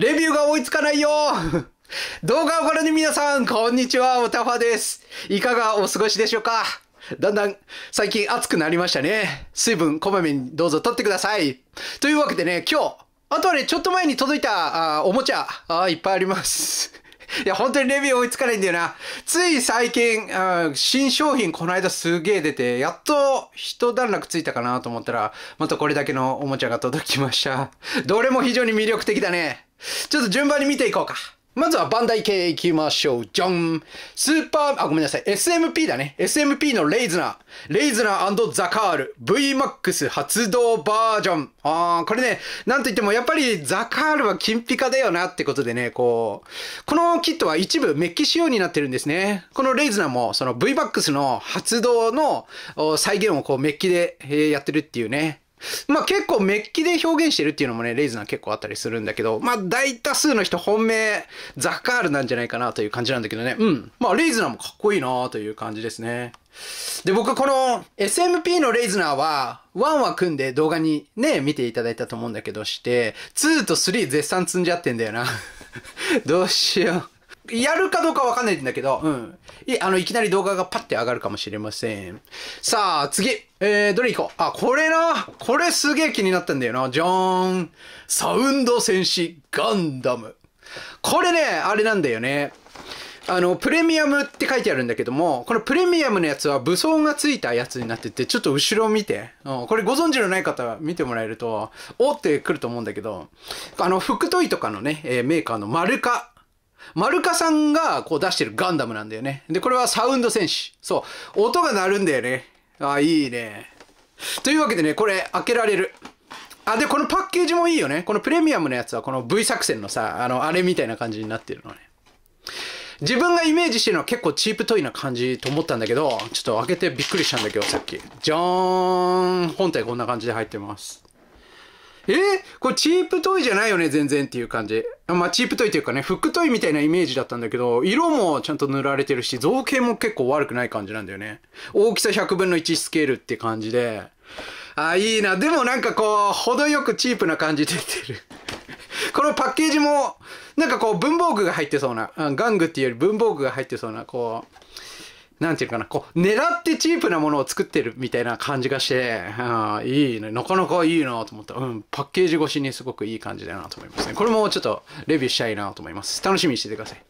レビューが追いつかないよ動画をご覧の皆さん、こんにちは、おたファです。いかがお過ごしでしょうかだんだん最近暑くなりましたね。水分こまめにどうぞ取ってください。というわけでね、今日、あとはね、ちょっと前に届いた、あおもちゃあ、いっぱいあります。いや、本当にレビュー追いつかないんだよな。つい最近、あ新商品この間すげえ出て、やっと一段落ついたかなと思ったら、またこれだけのおもちゃが届きました。どれも非常に魅力的だね。ちょっと順番に見ていこうか。まずはバンダイ系行きましょう。ジョン。スーパー、あ、ごめんなさい。SMP だね。SMP のレイズナー。レイズナーザカール。VMAX 発動バージョン。あー、これね、なんといってもやっぱりザカールは金ピカだよなってことでね、こう。このキットは一部メッキ仕様になってるんですね。このレイズナーもその VMAX の発動の再現をこうメッキでやってるっていうね。まあ結構メッキで表現してるっていうのもね、レイズナー結構あったりするんだけど、まあ大多数の人本命、ザッカールなんじゃないかなという感じなんだけどね。うん。まあレイズナーもかっこいいなという感じですね。で、僕この SMP のレイズナーは、1は組んで動画にね、見ていただいたと思うんだけどして、2と3絶賛積んじゃってんだよな どうしようやるかどうかわかんないんだけど、うん。い、あの、いきなり動画がパッて上がるかもしれません。さあ、次。えー、どれ行こうあ、これな。これすげえ気になったんだよな。じゃーんサウンド戦士ガンダム。これね、あれなんだよね。あの、プレミアムって書いてあるんだけども、このプレミアムのやつは武装がついたやつになってて、ちょっと後ろを見て、うん、これご存知のない方は見てもらえると、おってくると思うんだけど、あの、福トイとかのね、えー、メーカーのマルカマルカさんがこう出してるガンダムなんだよね。で、これはサウンド戦士。そう。音が鳴るんだよね。あ、いいね。というわけでね、これ開けられる。あ、で、このパッケージもいいよね。このプレミアムのやつはこの V 作戦のさ、あの、あれみたいな感じになってるのね。自分がイメージしてるのは結構チープトイな感じと思ったんだけど、ちょっと開けてびっくりしたんだけど、さっき。じゃーん本体こんな感じで入ってます。えー、これチープトイじゃないよね、全然っていう感じ。まあ、チープトイというかね、フックトイみたいなイメージだったんだけど、色もちゃんと塗られてるし、造形も結構悪くない感じなんだよね。大きさ100分の1スケールって感じで。あ、いいな。でもなんかこう、程よくチープな感じ出てる。このパッケージも、なんかこう、文房具が入ってそうな、玩具っていうより文房具が入ってそうな、こう、なんていうかな、こう、狙ってチープなものを作ってるみたいな感じがして、あいいね、なかなかいいなと思った。うん、パッケージ越しにすごくいい感じだなと思いますね。これもちょっとレビューしたいなと思います。楽しみにしててください。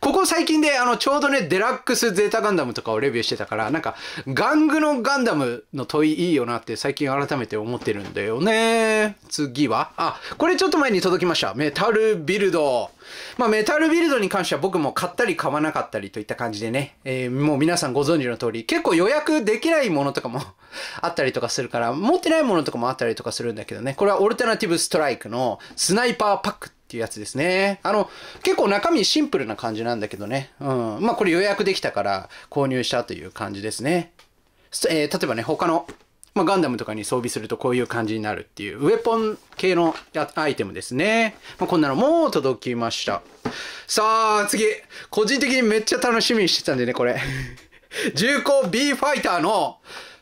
ここ最近であのちょうどねデラックスゼータガンダムとかをレビューしてたからなんかガングのガンダムの問いいいよなって最近改めて思ってるんだよね次はあこれちょっと前に届きましたメタルビルドまあメタルビルドに関しては僕も買ったり買わなかったりといった感じでね、えー、もう皆さんご存知の通り結構予約できないものとかもあったりとかするから持ってないものとかもあったりとかするんだけどねこれはオルタナティブストライクのスナイパーパックっていうやつですね。あの、結構中身シンプルな感じなんだけどね。うん。まあこれ予約できたから購入したという感じですね。えー、例えばね、他の、まあ、ガンダムとかに装備するとこういう感じになるっていう、ウェポン系のアイテムですね。まあ、こんなのもう届きました。さあ、次。個人的にめっちゃ楽しみにしてたんでね、これ。重工 B ファイターの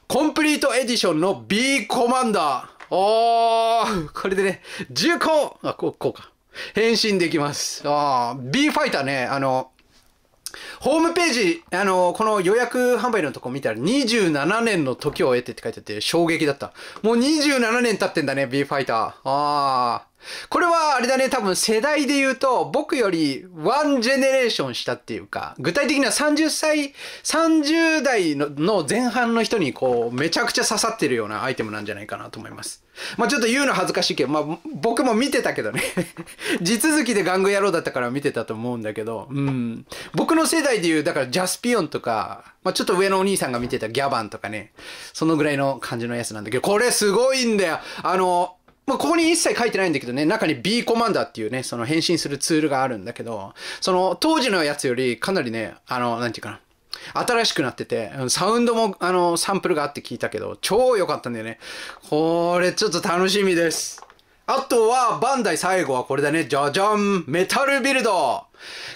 コンプリートエディションの B コマンダー。おー、これでね、重工あ、こう、こうか。変身できます。ああ、B ファイターね、あの、ホームページ、あの、この予約販売のとこ見たら27年の時を得てって書いてあって衝撃だった。もう27年経ってんだね、B ファイター。ああ。これはあれだね、多分世代で言うと、僕よりワンジェネレーションしたっていうか、具体的には30歳、30代の前半の人にこう、めちゃくちゃ刺さってるようなアイテムなんじゃないかなと思います。まあちょっと言うの恥ずかしいけど、まあ僕も見てたけどね 地続きで玩具野郎だったから見てたと思うんだけど、うん。僕の世代で言う、だからジャスピオンとか、まあちょっと上のお兄さんが見てたギャバンとかね、そのぐらいの感じのやつなんだけど、これすごいんだよ。あの、まあ、ここに一切書いてないんだけどね、中に B コマンダーっていうね、その変身するツールがあるんだけど、その当時のやつよりかなりね、あの、なんていうかな、新しくなってて、サウンドも、あの、サンプルがあって聞いたけど、超良かったんだよね。これ、ちょっと楽しみです。あとは、バンダイ最後はこれだね。じゃじゃんメタルビルド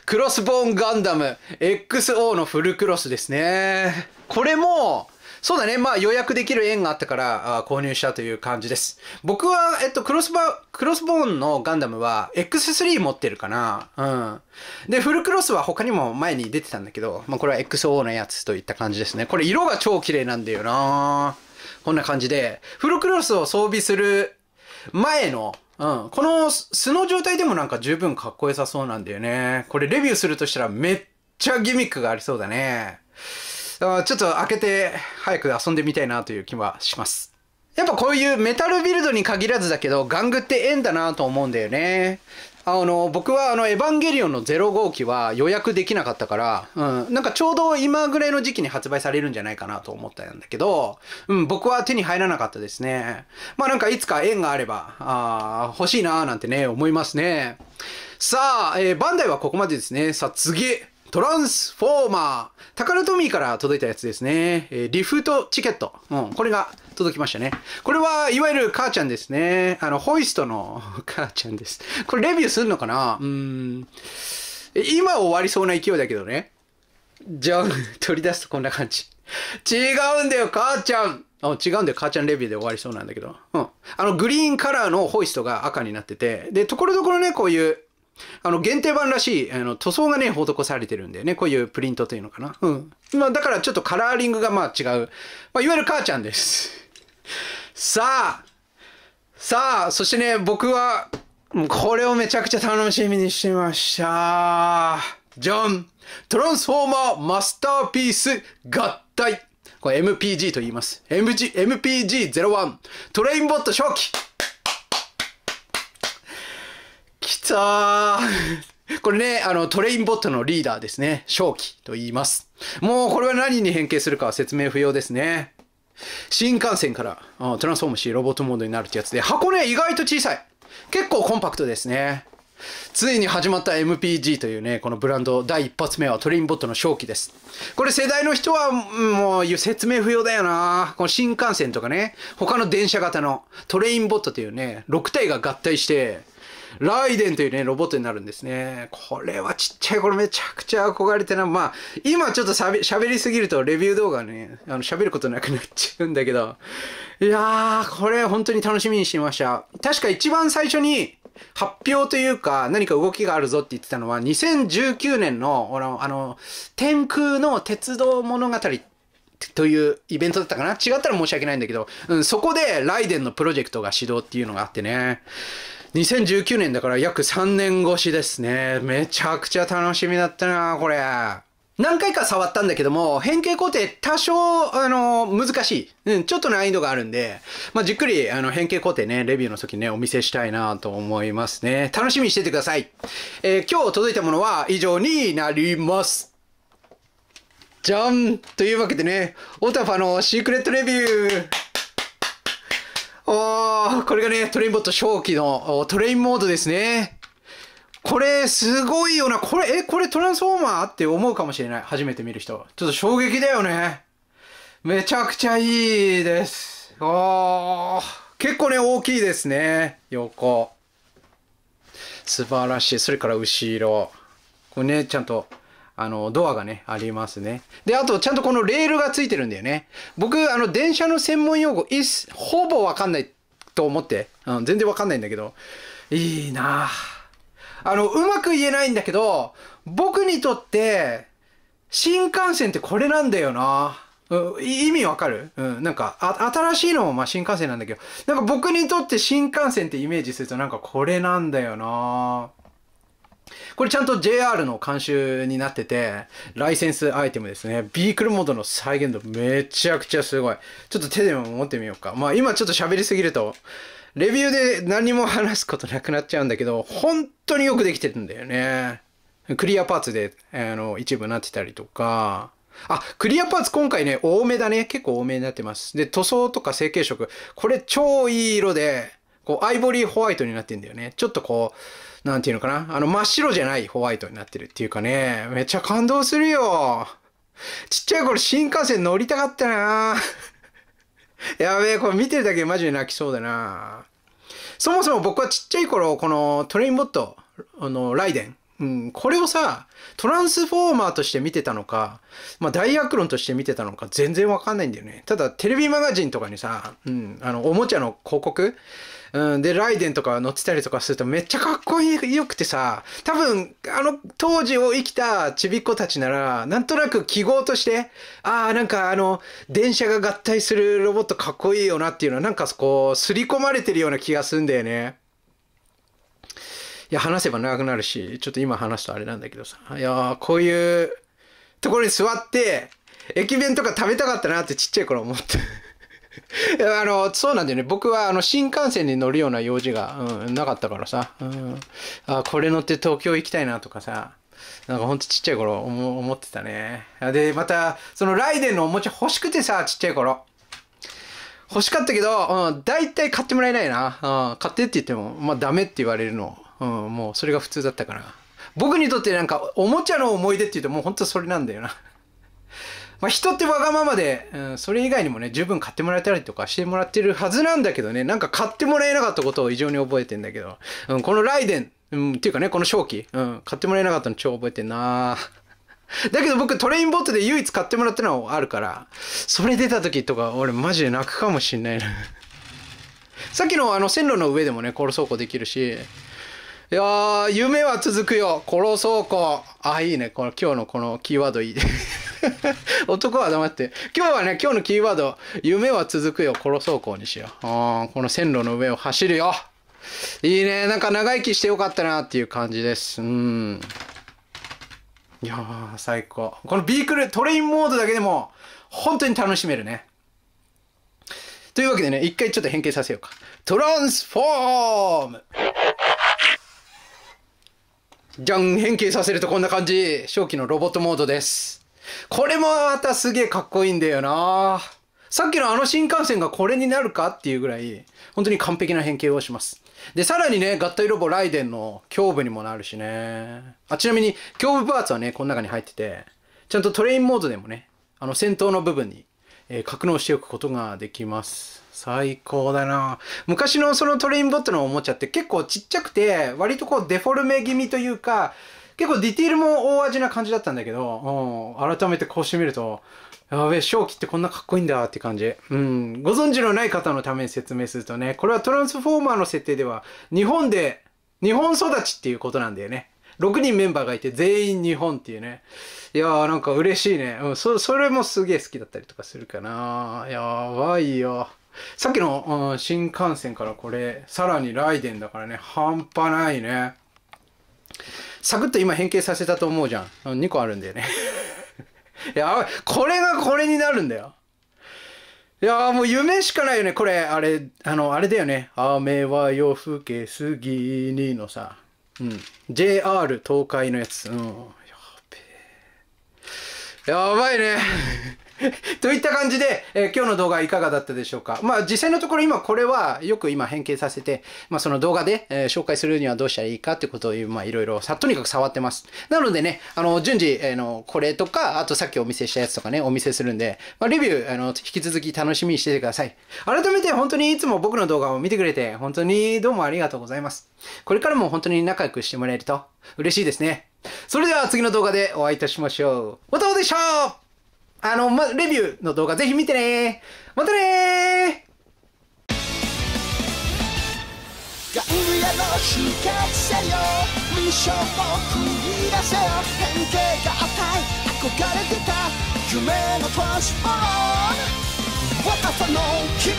クロスボーンガンダム XO のフルクロスですね。これも、そうだね。まあ予約できる縁があったから購入したという感じです。僕は、えっと、クロスバ、ー、クロスボーンのガンダムは X3 持ってるかな。うん。で、フルクロスは他にも前に出てたんだけど、まあこれは XO のやつといった感じですね。これ色が超綺麗なんだよなこんな感じで、フルクロスを装備する前の、うん。この素の状態でもなんか十分かっこよさそうなんだよね。これレビューするとしたらめっちゃギミックがありそうだね。ちょっと開けて早く遊んでみたいなという気はします。やっぱこういうメタルビルドに限らずだけど、玩具って縁だなと思うんだよね。あの、僕はあの、エヴァンゲリオンの0号機は予約できなかったから、うん、なんかちょうど今ぐらいの時期に発売されるんじゃないかなと思ったんだけど、うん、僕は手に入らなかったですね。まあなんかいつか縁があれば、あ欲しいなーなんてね、思いますね。さあ、えー、バンダイはここまでですね。さあ次。トランスフォーマー。タカラトミーから届いたやつですね。えー、リフトチケット。うん、これが届きましたね。これは、いわゆる母ちゃんですね。あの、ホイストの母ちゃんです。これレビューするのかなうん。今終わりそうな勢いだけどね。じゃん、取り出すとこんな感じ。違うんだよ、母ちゃんあ違うんだよ、母ちゃんレビューで終わりそうなんだけど。うん。あの、グリーンカラーのホイストが赤になってて、で、ところどころね、こういうあの、限定版らしい、あの、塗装がね、施されてるんでね、こういうプリントというのかな。うん。まあ、だからちょっとカラーリングがまあ違う。まあ、いわゆる母ちゃんです。さあ、さあ、そしてね、僕は、これをめちゃくちゃ楽しみにしてました。ジョン、トランスフォーマーマスターピース合体。これ MPG と言います。MG、MPG01、トレインボット初期。きたーこれね、あの、トレインボットのリーダーですね。正気と言います。もうこれは何に変形するかは説明不要ですね。新幹線からトランスフォームしロボットモードになるってやつで、箱ね、意外と小さい。結構コンパクトですね。ついに始まった MPG というね、このブランド第一発目はトレインボットの正気です。これ世代の人はもう説明不要だよなこの新幹線とかね、他の電車型のトレインボットというね、6体が合体してライデンというね、ロボットになるんですね。これはちっちゃい頃めちゃくちゃ憧れてな、まあ、今ちょっと喋りすぎるとレビュー動画ね、あの喋ることなくなっちゃうんだけど、いやー、これ本当に楽しみにしてました。確か一番最初に、発表というか、何か動きがあるぞって言ってたのは、2019年の、あの、天空の鉄道物語というイベントだったかな違ったら申し訳ないんだけど、うん、そこでライデンのプロジェクトが始動っていうのがあってね。2019年だから約3年越しですね。めちゃくちゃ楽しみだったなこれ。何回か触ったんだけども、変形工程多少、あの難しい。うん、ちょっと難易度があるんで、まあ、じっくり、あの、変形工程ね、レビューの時ね、お見せしたいなと思いますね。楽しみにしててください。えー、今日届いたものは以上になります。じゃんというわけでね、オタファのシークレットレビューおー、これがね、トレインボット正規のトレインモードですね。これ、すごいよな。これ、え、これトランスフォーマーって思うかもしれない。初めて見る人。ちょっと衝撃だよね。めちゃくちゃいいです。おあ、結構ね、大きいですね。横。素晴らしい。それから後ろ。これね、ちゃんとあの、ドアがね、ありますね。で、あと、ちゃんとこのレールがついてるんだよね。僕、あの、電車の専門用語、いす、ほぼわかんないと思って、うん、全然わかんないんだけど、いいなぁ。あの、うまく言えないんだけど、僕にとって、新幹線ってこれなんだよなうん、意味わかるうん。なんか、あ、新しいのもまあ新幹線なんだけど、なんか僕にとって新幹線ってイメージするとなんかこれなんだよなぁ。これちゃんと JR の監修になってて、ライセンスアイテムですね。ビークルモードの再現度めちゃくちゃすごい。ちょっと手でも持ってみようか。まあ今ちょっと喋りすぎると、レビューで何も話すことなくなっちゃうんだけど、本当によくできてるんだよね。クリアパーツで、あの、一部なってたりとか、あ、クリアパーツ今回ね、多めだね。結構多めになってます。で、塗装とか成型色、これ超いい色で、こう、アイボリーホワイトになってんだよね。ちょっとこう、なんていうのかなあの、真っ白じゃないホワイトになってるっていうかね、めっちゃ感動するよ。ちっちゃい頃新幹線乗りたかったな やべえ、これ見てるだけでマジで泣きそうだなそもそも僕はちっちゃい頃、このトレインボット、あの、ライデンうん、これをさ、トランスフォーマーとして見てたのか、まあ、クロンとして見てたのか全然わかんないんだよね。ただ、テレビマガジンとかにさ、うん、あの、おもちゃの広告、うん、で、ライデンとか載ってたりとかするとめっちゃかっこよくてさ、多分、あの、当時を生きたちびっ子たちなら、なんとなく記号として、ああ、なんかあの、電車が合体するロボットかっこいいよなっていうのは、なんかこう、刷り込まれてるような気がするんだよね。いや、話せば長くなるし、ちょっと今話すとあれなんだけどさ、いやこういうところに座って、駅弁とか食べたかったなってちっちゃい頃思って。あの、そうなんだよね。僕はあの新幹線に乗るような用事が、うん、なかったからさ、うん、あ、これ乗って東京行きたいなとかさ、なんかほんとちっちゃい頃思ってたね。で、また、そのライデンのお餅欲しくてさ、ちっちゃい頃。欲しかったけど、うん、大体買ってもらえないな。うん、買ってって言っても、まあダメって言われるの。うん、もうそれが普通だったから。僕にとってなんかおもちゃの思い出って言うともうほんとそれなんだよな。まあ人ってわがままで、うん、それ以外にもね、十分買ってもらえたりとかしてもらってるはずなんだけどね、なんか買ってもらえなかったことを異常に覚えてんだけど、うん、このライデン、うん、っていうかね、この正気、うん、買ってもらえなかったの超覚えてんな だけど僕トレインボットで唯一買ってもらったのはあるから、それ出た時とか俺マジで泣くかもしんないな さっきのあの線路の上でもね、コール走行できるし、いや夢は続くよ。殺そうか。あ、いいね。この今日のこのキーワードいい。男は黙って。今日はね、今日のキーワード、夢は続くよ。殺そうかにしよう。あこの線路の上を走るよ。いいね。なんか長生きしてよかったなっていう感じです。うん。いやー、最高。このビークルトレインモードだけでも、本当に楽しめるね。というわけでね、一回ちょっと変形させようか。トランスフォームじゃん変形させるとこんな感じ正規のロボットモードですこれもまたすげえかっこいいんだよなさっきのあの新幹線がこれになるかっていうぐらい本当に完璧な変形をしますでさらにね合体ロボライデンの胸部にもなるしねあちなみに胸部パーツはねこの中に入っててちゃんとトレインモードでもねあの先頭の部分に、えー、格納しておくことができます最高だな昔のそのトレインボットのおもちゃって結構ちっちゃくて、割とこうデフォルメ気味というか、結構ディティールも大味な感じだったんだけど、うん、改めてこうしてみると、やべえ、正気ってこんなかっこいいんだって感じ。うん。ご存知のない方のために説明するとね、これはトランスフォーマーの設定では、日本で、日本育ちっていうことなんだよね。6人メンバーがいて全員日本っていうね。いやーなんか嬉しいね。うん、そ、それもすげえ好きだったりとかするかな。やばいよ。さっきの、うん、新幹線からこれ、さらにライデンだからね、半端ないね。サクッと今変形させたと思うじゃん。2個あるんだよね。いや、これがこれになるんだよ。いやもう夢しかないよね。これ、あれ、あの、あれだよね。雨は夜更けすぎにのさ、うん。JR 東海のやつ。うん。やべえ。やばいね。といった感じで、えー、今日の動画いかがだったでしょうかまあ実際のところ今これはよく今変形させて、まあその動画で、えー、紹介するにはどうしたらいいかってことをまあいろいろさ、とにかく触ってます。なのでね、あの、順次、えー、の、これとか、あとさっきお見せしたやつとかね、お見せするんで、まあレビュー、あの、引き続き楽しみにしててください。改めて本当にいつも僕の動画を見てくれて、本当にどうもありがとうございます。これからも本当に仲良くしてもらえると嬉しいですね。それでは次の動画でお会いいたしましょう。またおでしょうあの、ま、レビューの動画ぜひ見てねまたねミッション繰り出せよ変形が憧れてた夢のトランスフォーム若さの秘